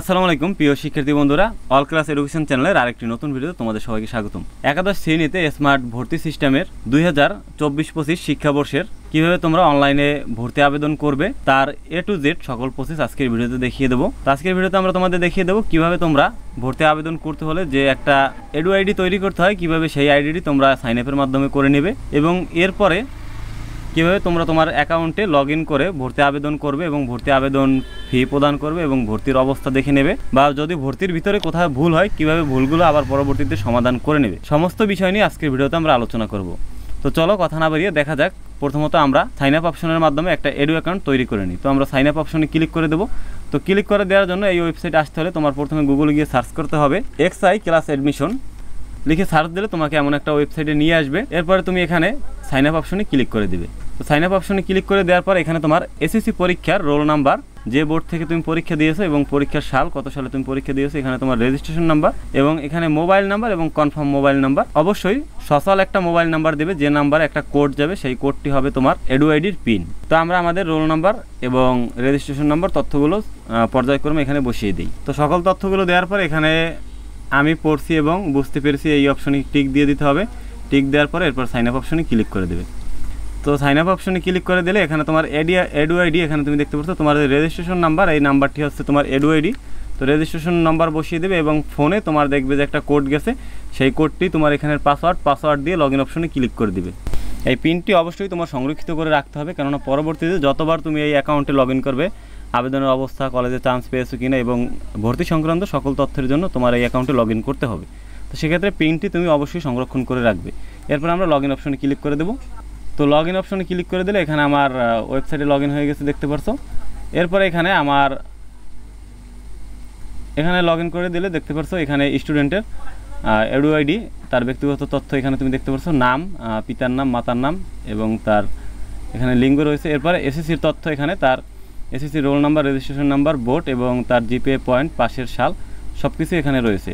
আসসালামু আলাইকুম প্রিয় শিক্ষার্থী বন্ধুরা অল ক্লাস এডুকেশন চ্যানেলের আরেকটি নতুন ভিডিওতে তোমাদের সবাইকে স্বাগতম একাদশ শ্রেণীতে স্মার্ট ভর্তি সিস্টেমের দুই হাজার চব্বিশ পঁচিশ শিক্ষাবর্ষের কীভাবে তোমরা অনলাইনে ভর্তি আবেদন করবে তার এ টু জেড সকল প্রসেস আজকের ভিডিওতে দেখিয়ে দেবো আজকের ভিডিওতে আমরা তোমাদের দেখিয়ে দেবো কীভাবে তোমরা ভর্তি আবেদন করতে হলে যে একটা এডু আইডি তৈরি করতে হয় কীভাবে সেই আইডিটি তোমরা সাইন আপের মাধ্যমে করে নেবে এবং এরপরে কীভাবে তোমরা তোমার অ্যাকাউন্টে লগ করে ভর্তি আবেদন করবে এবং ভর্তি আবেদন ফি প্রদান করবে এবং ভর্তির অবস্থা দেখে নেবে বা যদি ভর্তির ভিতরে কোথাও ভুল হয় কিভাবে ভুলগুলো আবার পরবর্তীতে সমাধান করে নেবে সমস্ত বিষয় নিয়ে আজকের ভিডিওতে আমরা আলোচনা করব তো চলো কথা না বাড়িয়ে দেখা যাক প্রথমত আমরা সাইন আপ অপশনের মাধ্যমে একটা এডু অ্যাকাউন্ট তৈরি করে নিই তো আমরা সাইন আপ অপশনে ক্লিক করে দেবো তো ক্লিক করে দেওয়ার জন্য এই ওয়েবসাইট আসতে হলে তোমার প্রথমে গুগলে গিয়ে সার্চ করতে হবে এক্সআই ক্লাস অ্যাডমিশন লিখে সার্চ দিলে তোমাকে এমন একটা ওয়েবসাইটে নিয়ে আসবে এরপরে তুমি এখানে সাইন আপ অপশনে ক্লিক করে দিবে তো সাইন আপ অপশনে ক্লিক করে দেওয়ার পর এখানে তোমার এসএসসি পরীক্ষার রোল নাম্বার যে বোর্ড থেকে তুমি পরীক্ষা দিয়েছো এবং পরীক্ষার সাল কত সালে তুমি পরীক্ষা দিয়েছো এখানে তোমার রেজিস্ট্রেশন নাম্বার এবং এখানে মোবাইল নাম্বার এবং কনফার্ম মোবাইল নাম্বার অবশ্যই সশাল একটা মোবাইল নাম্বার দেবে যে নাম্বার একটা কোড যাবে সেই কোডটি হবে তোমার এডু আইডির পিন তো আমরা আমাদের রোল নাম্বার এবং রেজিস্ট্রেশন নাম্বার তথ্যগুলো পর্যায়ক্রমে এখানে বসিয়ে দিই তো সকল তথ্যগুলো দেওয়ার পর এখানে আমি পড়ছি এবং বুঝতে পেরেছি এই অপশনে টিক দিয়ে দিতে হবে টিক দেওয়ার পর এরপর সাইন আপ অপশনে ক্লিক করে দেবে তো সাইন আপ অপশনে ক্লিক করে দিলে এখানে তোমার এডি এডু আইডি এখানে তুমি দেখতে পাচ্ছ তোমার রেজিস্ট্রেশন নাম্বার এই নাম্বারটি হচ্ছে তোমার এডু আইডি তো রেজিস্ট্রেশন নাম্বার বসিয়ে দেবে এবং ফোনে তোমার দেখবে যে একটা কোড গেছে সেই কোডটি তোমার এখানের পাসওয়ার্ড পাসওয়ার্ড দিয়ে লগ অপশনে ক্লিক করে দিবে এই পিনটি অবশ্যই তোমার সংরক্ষিত করে রাখতে হবে কেননা পরবর্তীতে যতবার তুমি এই অ্যাকাউন্টে লগ করবে আবেদনের অবস্থা কলেজে চান্স পেয়েছো কিনা এবং ভর্তি সংক্রান্ত সকল তথ্যের জন্য তোমার এই অ্যাকাউন্টে লগ করতে হবে তো সেক্ষেত্রে পিনটি তুমি অবশ্যই সংরক্ষণ করে রাখবে এরপর আমরা লগ ইন অপশনে ক্লিক করে দেবো তো লগ ইন অপশনে ক্লিক করে দিলে এখানে আমার ওয়েবসাইটে লগ হয়ে গেছে দেখতে পারছো এরপরে এখানে আমার এখানে লগ করে দিলে দেখতে পারছো এখানে স্টুডেন্টের এডুআইডি তার ব্যক্তিগত তথ্য এখানে তুমি দেখতে পারছো নাম পিতার নাম মাতার নাম এবং তার এখানে লিঙ্গ রয়েছে এরপরে এসএসসির তথ্য এখানে তার SSC roll number registration number board এবং তার জিপিএ পয়েন্ট পাশের সাল সব কিছু এখানে রয়েছে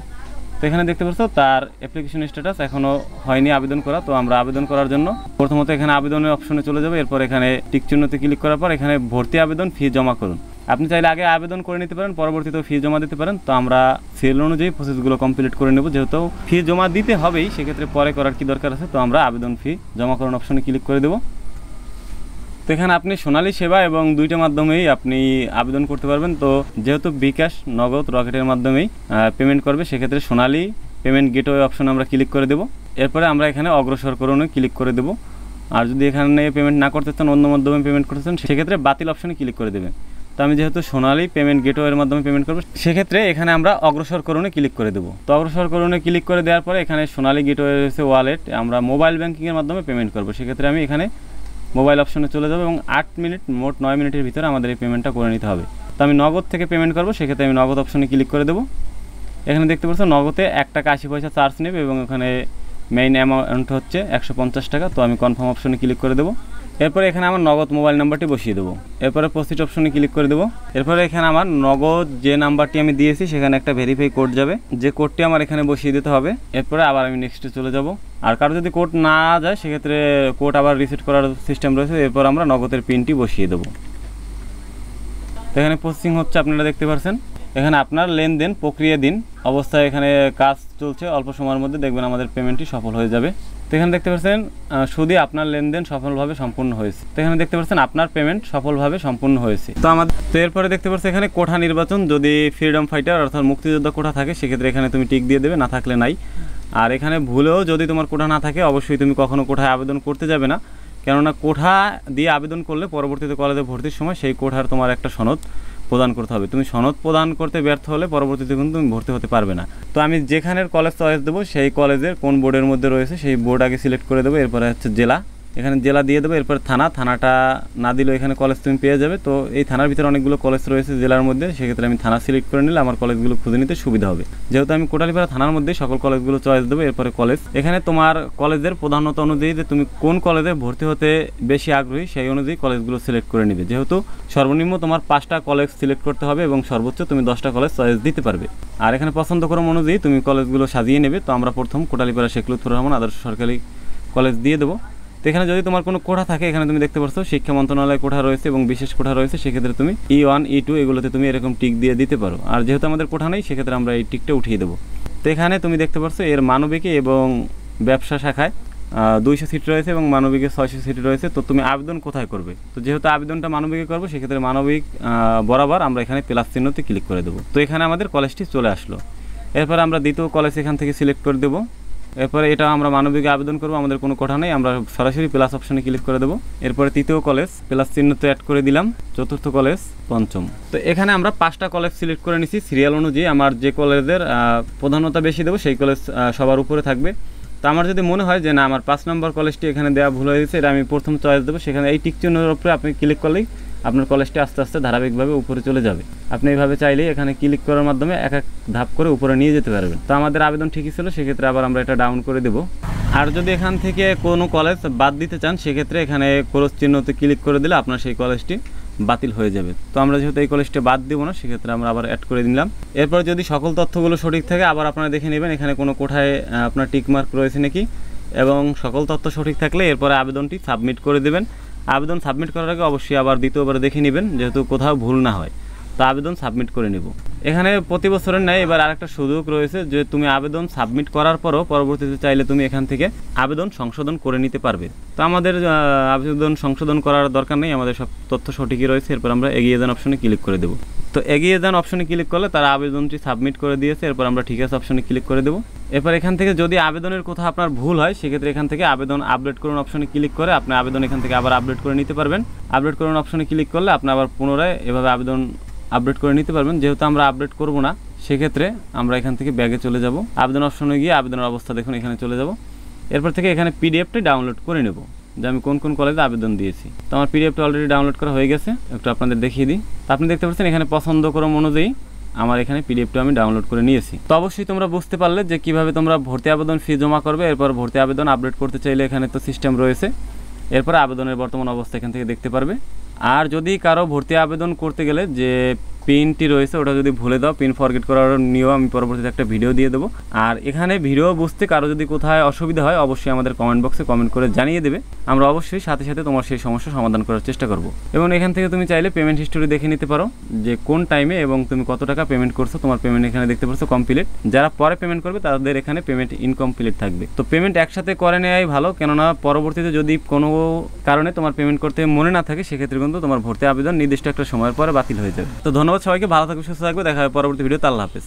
তো এখানে দেখতে পাচ্ছ তার অ্যাপ্লিকেশন স্ট্যাটাস এখনও হয়নি আবেদন করা তো আমরা আবেদন করার জন্য প্রথমত এখানে আবেদনের অপশনে চলে যাবে এরপর এখানে টিকচিহ্নতে ক্লিক করার পর এখানে ভর্তি আবেদন ফি জমা করুন আপনি চাইলে আগে আবেদন করে নিতে পারেন পরবর্তীতে ফি জমা দিতে পারেন তো আমরা সেল অনুযায়ী প্রসেসগুলো কমপ্লিট করে নেব যেহেতু ফি জমা দিতে হবেই সেক্ষেত্রে পরে করার কি দরকার আছে তো আমরা আবেদন ফি জমা করার অপশনে ক্লিক করে দেবো তো এখানে আপনি সোনালী সেবা এবং দুইটা মাধ্যমেই আপনি আবেদন করতে পারবেন তো যেহেতু বিকাশ নগদ রকেটের মাধ্যমেই পেমেন্ট করবে সেক্ষেত্রে সোনালী পেমেন্ট গেটওয়ে অপশন আমরা ক্লিক করে দেব এরপরে আমরা এখানে অগ্রসর ক্লিক করে দেব আর যদি এখানে পেমেন্ট না করতে চান অন্য মাধ্যমে পেমেন্ট করতে চান সেক্ষেত্রে বাতিল অপশনে ক্লিক করে দেবেন তো আমি যেহেতু সোনালি পেমেন্ট গেটওয়ের মাধ্যমে পেমেন্ট করবো সেক্ষেত্রে এখানে আমরা অগ্রসরকরণে ক্লিক করে দেবো তো অগ্রসরকরণে ক্লিক করে দেওয়ার পরে এখানে সোনালি গেটওয়ে ওয়ালেট আমরা মোবাইল ব্যাঙ্কিংয়ের মাধ্যমে পেমেন্ট করবো সেক্ষেত্রে আমি এখানে মোবাইল অপশনে চলে যাবে এবং আট মিনিট মোট নয় মিনিটের ভিতরে আমাদের এই পেমেন্টটা করে নিতে হবে তো আমি নগদ থেকে পেমেন্ট করবো সেক্ষেত্রে আমি নগদ অপশনে ক্লিক করে দেবো এখানে দেখতে পাচ্ছ নগদে এক টাকা আশি পয়সা চার্জ নেবে এবং ওখানে মেইন অ্যামাউন্ট হচ্ছে একশো পঞ্চাশ টাকা তো আমি কনফার্ম অপশনে ক্লিক করে দেবো এরপরে এখানে আমার নগদ মোবাইল নাম্বারটি বসিয়ে দেবো এরপরে প্রস্তুত অপশনে ক্লিক করে দেবো এরপরে এখানে আমার নগদ যে নাম্বারটি আমি দিয়েছি সেখানে একটা ভেরিফাই কোড যাবে যে কোডটি আমার এখানে বসিয়ে দিতে হবে এরপরে আবার আমি নেক্সটে চলে যাব আর কারো যদি কোড না যায় সেক্ষেত্রে কোড আবার রিসেট করার সিস্টেম রয়েছে এরপর আমরা নগদের পিনটি বসিয়ে দেবো তো এখানে প্রসেসিং হচ্ছে আপনারা দেখতে পাচ্ছেন এখানে আপনার লেনদেন প্রক্রিয়া দিন অবস্থায় এখানে কাজ চলছে অল্প সময়ের মধ্যে দেখবেন আমাদের পেমেন্টটি সফল হয়ে যাবে তো এখানে দেখতে পাচ্ছেন সুদি আপনার লেনদেন সফলভাবে সম্পূর্ণ হয়েছে তো এখানে দেখতে পাচ্ছেন আপনার পেমেন্ট সফলভাবে সম্পূর্ণ হয়েছে তো আমাদের তো এরপরে দেখতে পাচ্ছি এখানে কোঠা নির্বাচন যদি ফ্রিডম ফাইটার অর্থাৎ মুক্তিযোদ্ধা কোঠা থাকে সেক্ষেত্রে এখানে তুমি টিক দিয়ে দেবে না থাকলে নাই আর এখানে ভুলেও যদি তোমার কোঠা না থাকে অবশ্যই তুমি কখনও কোঠায় আবেদন করতে যাবে না কেননা কোঠা দিয়ে আবেদন করলে পরবর্তীতে কলেজে ভর্তির সময় সেই কোঠার তোমার একটা সনদ প্রদান করতে হবে তুমি সনদ প্রদান করতে ব্যর্থ হলে পরবর্তীতে কিন্তু তুমি ভর্তি হতে পারবে না তো আমি যেখানের কলেজ চয়েস দেবো সেই কলেজের কোন বোর্ডের মধ্যে রয়েছে সেই বোর্ড আগে সিলেক্ট করে দেবো এরপরে হচ্ছে জেলা এখানে জেলা দিয়ে দেবে এরপর থানা থানাটা না দিলেও এখানে কলেজ তুমি পেয়ে যাবে তো এই থানার ভিতরে অনেকগুলো কলেজ রয়েছে জেলার মধ্যে সেক্ষেত্রে আমি থানা সিলেক্ট করে নিলে আমার কলেজগুলো খুঁজে নিতে সুবিধা হবে যেহেতু আমি কোটালিপাড়া থানার মধ্যে সকল কলেজগুলো চয়েস দেবো এরপরে কলেজ এখানে তোমার কলেজের প্রধানত অনুযায়ী যে তুমি কোন কলেজে ভর্তি হতে বেশি আগ্রহী সেই অনুযায়ী কলেজগুলো সিলেক্ট করে নিবে যেহেতু সর্বনিম্ন তোমার পাঁচটা কলেজ সিলেক্ট করতে হবে এবং সর্বোচ্চ তুমি দশটা কলেজ চয়েস দিতে পারবে আর এখানে পছন্দ ক্রম অনুযায়ী তুমি কলেজগুলো সাজিয়ে নেবে তো আমরা প্রথম কোটালিপাড়া শেখলুৎফুর রহমান আদর্শ সরকারি কলেজ দিয়ে দেবো তো এখানে যদি তোমার কোনো কোঠা থাকে এখানে তুমি দেখতে পাচ্ছ শিক্ষা মন্ত্রণালয় কোঠা রয়েছে এবং বিশেষ কোঠা রয়েছে সেক্ষেত্রে তুমি ই ওয়ান ই টু এগুলোতে তুমি এরকম টিক দিয়ে দিতে পারো আর যেহেতু আমাদের কোঠা নেই সেক্ষেত্রে আমরা এই টিকটা উঠিয়ে দেবো তো এখানে তুমি দেখতে পাচ্ছ এর মানবিকে এবং ব্যবসা শাখায় দুইশো সিট রয়েছে এবং মানবিকে ছয়শো সিট রয়েছে তো তুমি আবেদন কোথায় করবে তো যেহেতু আবেদনটা মানবিকে করবো সেক্ষেত্রে মানবিক বরাবর আমরা এখানে প্লাস চিহ্নতে ক্লিক করে দেবো তো এখানে আমাদের কলেজটি চলে আসলো এরপর আমরা দ্বিতীয় কলেজ এখান থেকে সিলেক্ট করে দেবো এরপরে এটা আমরা মানবিকে আবেদন করবো আমাদের কোনো কথা নেই আমরা সরাসরি প্লাস অপশানে ক্লিক করে দেবো এরপরে তৃতীয় কলেজ প্লাস চিহ্নতে অ্যাড করে দিলাম চতুর্থ কলেজ পঞ্চম তো এখানে আমরা পাঁচটা কলেজ সিলেক্ট করে নিছি সিরিয়াল অনুযায়ী আমার যে কলেজের প্রধানতা বেশি দেবো সেই কলেজ সবার উপরে থাকবে তো আমার যদি মনে হয় যে না আমার পাঁচ নম্বর কলেজটি এখানে দেওয়া ভুল হয়ে গেছে এটা আমি প্রথম চয়েস দেবো সেখানে এই টিকচিহ্নের উপরে আপনি ক্লিক করলেই আপনার কলেজটা আস্তে আস্তে ধারাবাহিকভাবে উপরে চলে যাবে আপনি এইভাবে চাইলেই এখানে ক্লিক করার মাধ্যমে এক এক ধাপ করে উপরে নিয়ে যেতে পারবেন তো আমাদের আবেদন ঠিকই ছিল সেক্ষেত্রে আবার আমরা এটা ডাউন করে দেবো আর যদি এখান থেকে কোনো কলেজ বাদ দিতে চান সেক্ষেত্রে এখানে ক্রস চিহ্নতে ক্লিক করে দিলে আপনার সেই কলেজটি বাতিল হয়ে যাবে তো আমরা যেহেতু এই কলেজটা বাদ দিব না সেক্ষেত্রে আমরা আবার অ্যাড করে দিলাম এরপর যদি সকল তথ্যগুলো সঠিক থাকে আবার আপনারা দেখে নেবেন এখানে কোনো কোঠায় আপনার টিকমার্ক রয়েছে নাকি এবং সকল তথ্য সঠিক থাকলে এরপরে আবেদনটি সাবমিট করে দেবেন আবেদন সাবমিট করার আগে অবশ্যই আবার দ্বিতীয়বার দেখে নেবেন যেহেতু কোথাও ভুল না হয় তো আবেদন সাবমিট করে নেব এখানে প্রতি বছরের ন্যায় এবার আরেকটা সুযোগ রয়েছে যে তুমি আবেদন সাবমিট করার পরও পরবর্তীতে চাইলে তুমি এখান থেকে আবেদন সংশোধন করে নিতে পারবে তো আমাদের আবেদন সংশোধন করার দরকার নেই আমাদের সব তথ্য সঠিকই রয়েছে এরপর আমরা এগিয়ে যান অপশনে ক্লিক করে দেবো তো এগিয়ে যান অপশনে ক্লিক করলে তারা আবেদনটি সাবমিট করে দিয়েছে এরপর আমরা ঠিক আছে অপশনে ক্লিক করে দেবো এরপর এখান থেকে যদি আবেদনের কোথাও আপনার ভুল হয় সেক্ষেত্রে এখান থেকে আবেদন আপডেট করুন অপশনে ক্লিক করে আপনি আবেদন এখান থেকে আবার আপডেট করে নিতে পারবেন আপডেট করুন অপশনে ক্লিক করলে আপনি আবার পুনরায় এভাবে আবেদন আপডেট করে নিতে পারবেন যেহেতু আমরা আপডেট করব না সেক্ষেত্রে আমরা এখান থেকে ব্যাগে চলে যাব আবেদন অপশনে গিয়ে আবেদনের অবস্থা দেখুন এখানে চলে যাব এরপর থেকে এখানে পিডিএফটি ডাউনলোড করে নেব যে আমি কোন কোন কলেজে আবেদন দিয়েছি তো আমার পিডিএফটা অলরেডি ডাউনলোড করা হয়ে গেছে একটু আপনাদের দেখিয়ে দিই তো আপনি দেখতে পাচ্ছেন এখানে পছন্দ করম অনুযায়ী আমার এখানে পিডিএফটা আমি ডাউনলোড করে নিয়েছি তো অবশ্যই তোমরা বুঝতে পারলে যে কীভাবে তোমরা ভর্তি আবেদন ফি জমা করবে এরপর ভর্তি আবেদন আপডেট করতে চাইলে এখানে তো সিস্টেম রয়েছে এরপর আবেদনের বর্তমান অবস্থা এখান থেকে দেখতে পারবে আর যদি কারো ভর্তি আবেদন করতে গেলে যে পিনটি রয়েছে ওটা যদি ভুলে দাও পিন ফরগেট করার নিয়েও আমি পরবর্তীতে একটা ভিডিও দিয়ে দেবো আর এখানে ভিডিও বুঝতে কারো যদি কোথায় অসুবিধা হয় অবশ্যই আমাদের কমেন্ট বক্সে কমেন্ট করে জানিয়ে দেবে আমরা অবশ্যই সাথে সাথে তোমার সেই সমস্যা সমাধান করার চেষ্টা করব এবং এখান থেকে তুমি চাইলে পেমেন্ট হিস্টোরি দেখে নিতে পারো যে কোন টাইমে এবং তুমি কত টাকা পেমেন্ট করছো তোমার পেমেন্ট এখানে দেখতে পাচ্ছ কমপ্লিট যারা পরে পেমেন্ট করবে তাদের এখানে পেমেন্ট ইনকমপ্লিট থাকবে তো পেমেন্ট একসাথে করে নেওয়াই ভালো কেননা পরবর্তীতে যদি কোনো কারণে তোমার পেমেন্ট করতে মনে না থাকে সেক্ষেত্রে কিন্তু তোমার ভর্তি আবেদন নির্দিষ্ট একটা সময়ের পরে বাতিল হয়ে যাবে তো ধন্যবাদ সবাইকে ভালো থাকবে সুস্থ থাকবে দেখা হবে পরবর্তী ভিডিও আল্লাহ হাফেজ